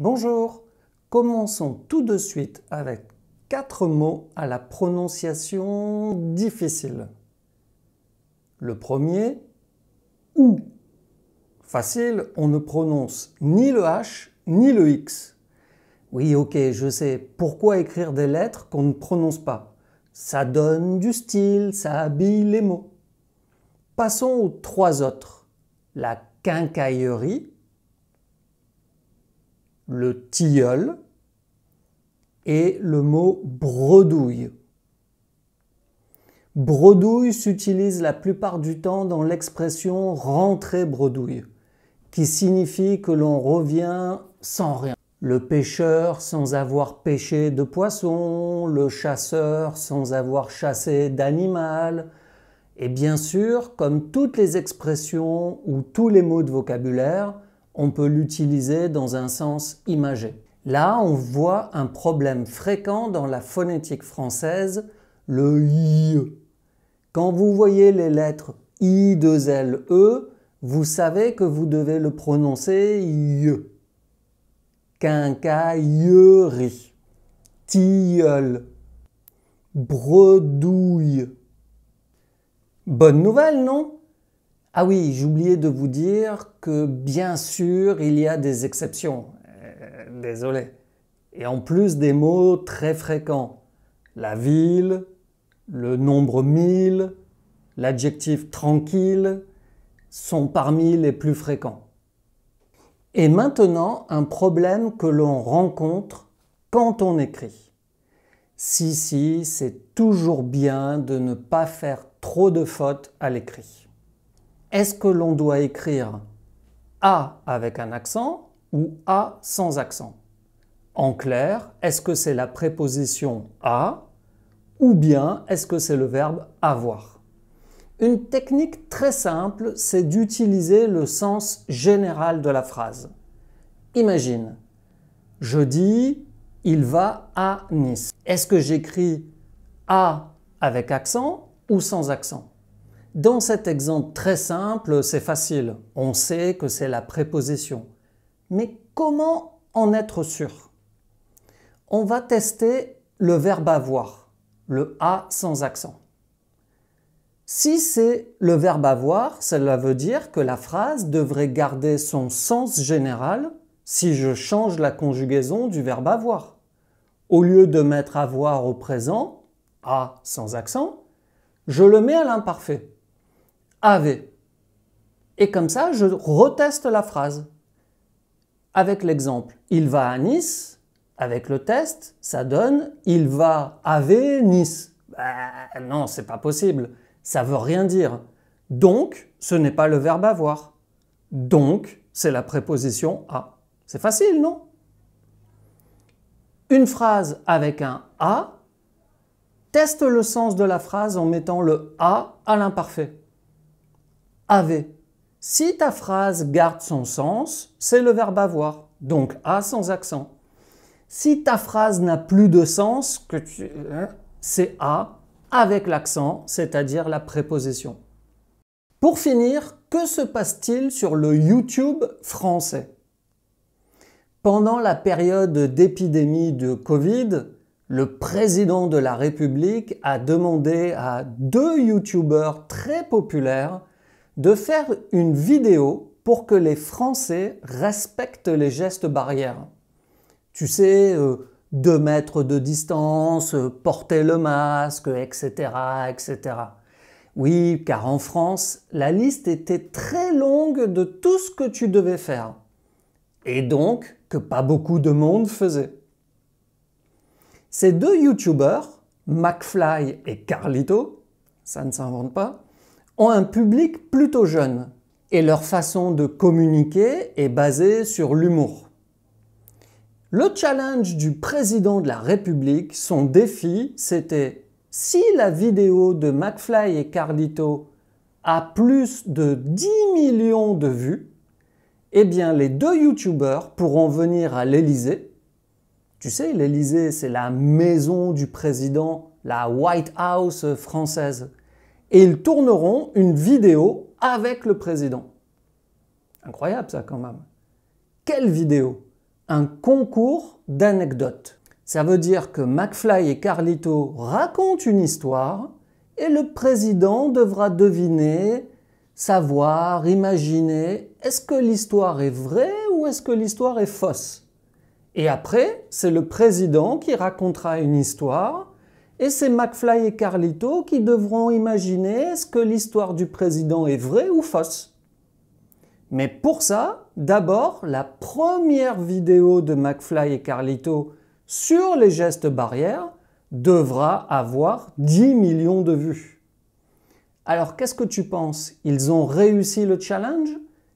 Bonjour Commençons tout de suite avec quatre mots à la prononciation difficile. Le premier, OU. Facile, on ne prononce ni le H ni le X. Oui, ok, je sais, pourquoi écrire des lettres qu'on ne prononce pas Ça donne du style, ça habille les mots. Passons aux trois autres. La quincaillerie, le tilleul et le mot bredouille. Bredouille s'utilise la plupart du temps dans l'expression rentrer bredouille, qui signifie que l'on revient sans rien. Le pêcheur sans avoir pêché de poisson, le chasseur sans avoir chassé d'animal. Et bien sûr, comme toutes les expressions ou tous les mots de vocabulaire, on peut l'utiliser dans un sens imagé. Là, on voit un problème fréquent dans la phonétique française, le i. Quand vous voyez les lettres i, 2 l, e, vous savez que vous devez le prononcer i. Quincaillerie, tilleul, bredouille. Bonne nouvelle, non ah oui, j'oubliais de vous dire que bien sûr, il y a des exceptions. Euh, désolé. Et en plus des mots très fréquents. La ville, le nombre 1000, l'adjectif tranquille sont parmi les plus fréquents. Et maintenant, un problème que l'on rencontre quand on écrit. Si, si, c'est toujours bien de ne pas faire trop de fautes à l'écrit est-ce que l'on doit écrire A avec un accent ou A sans accent En clair, est-ce que c'est la préposition A ou bien est-ce que c'est le verbe avoir Une technique très simple, c'est d'utiliser le sens général de la phrase. Imagine, je dis il va à Nice. Est-ce que j'écris A avec accent ou sans accent dans cet exemple très simple, c'est facile. On sait que c'est la préposition. Mais comment en être sûr On va tester le verbe avoir, le A sans accent. Si c'est le verbe avoir, cela veut dire que la phrase devrait garder son sens général si je change la conjugaison du verbe avoir. Au lieu de mettre avoir au présent, A sans accent, je le mets à l'imparfait avait. Et comme ça, je reteste la phrase. Avec l'exemple, il va à Nice, avec le test, ça donne il va avait Nice. Bah, non, c'est pas possible. Ça veut rien dire. Donc, ce n'est pas le verbe avoir. Donc, c'est la préposition à. C'est facile, non Une phrase avec un a, teste le sens de la phrase en mettant le a à l'imparfait. Av. Si ta phrase garde son sens, c'est le verbe avoir, donc a sans accent. Si ta phrase n'a plus de sens, tu... Hein, c'est a avec l'accent, c'est-à-dire la préposition. Pour finir, que se passe-t-il sur le YouTube français Pendant la période d'épidémie de Covid, le président de la République a demandé à deux YouTubeurs très populaires de faire une vidéo pour que les Français respectent les gestes barrières. Tu sais, 2 euh, mètres de distance, euh, porter le masque, etc., etc. Oui, car en France, la liste était très longue de tout ce que tu devais faire. Et donc, que pas beaucoup de monde faisait. Ces deux YouTubers, McFly et Carlito, ça ne s'invente pas, ont un public plutôt jeune et leur façon de communiquer est basée sur l'humour. Le challenge du président de la République, son défi, c'était si la vidéo de McFly et Carlito a plus de 10 millions de vues, eh bien les deux youtubeurs pourront venir à l'Elysée. Tu sais, l'Élysée, c'est la maison du président, la White House française et ils tourneront une vidéo avec le président. Incroyable ça quand même. Quelle vidéo Un concours d'anecdotes. Ça veut dire que McFly et Carlito racontent une histoire et le président devra deviner, savoir, imaginer, est-ce que l'histoire est vraie ou est-ce que l'histoire est fausse Et après, c'est le président qui racontera une histoire et c'est McFly et Carlito qui devront imaginer est-ce que l'histoire du président est vraie ou fausse. Mais pour ça, d'abord, la première vidéo de McFly et Carlito sur les gestes barrières devra avoir 10 millions de vues. Alors qu'est-ce que tu penses Ils ont réussi le challenge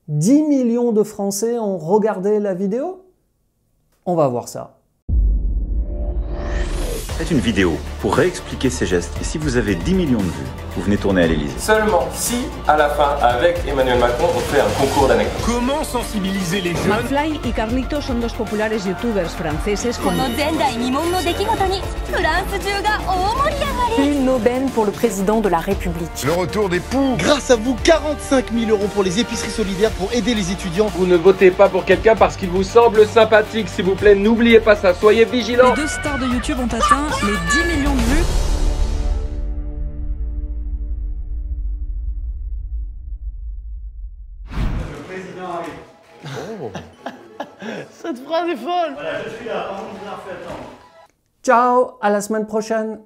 10 millions de Français ont regardé la vidéo On va voir ça. Faites une vidéo pour réexpliquer ces gestes. Et si vous avez 10 millions de vues, vous venez tourner à l'Elysée. Seulement si, à la fin, avec Emmanuel Macron, on fait un concours d'anecdotes. Comment sensibiliser les jeunes McFly et Carlito sont deux populaires youtubers français. Une aubaine pour le président de la République. Le retour des poux. Grâce à vous, 45 000 euros pour les épiceries solidaires pour aider les étudiants. Vous ne votez pas pour quelqu'un parce qu'il vous semble sympathique, s'il vous plaît. N'oubliez pas ça. Soyez vigilants. Les deux stars de YouTube ont atteint les 10 millions de vues. Le président arrive. Cette phrase est folle. Voilà, je suis là. je la refais attendre. Ciao, à la semaine prochaine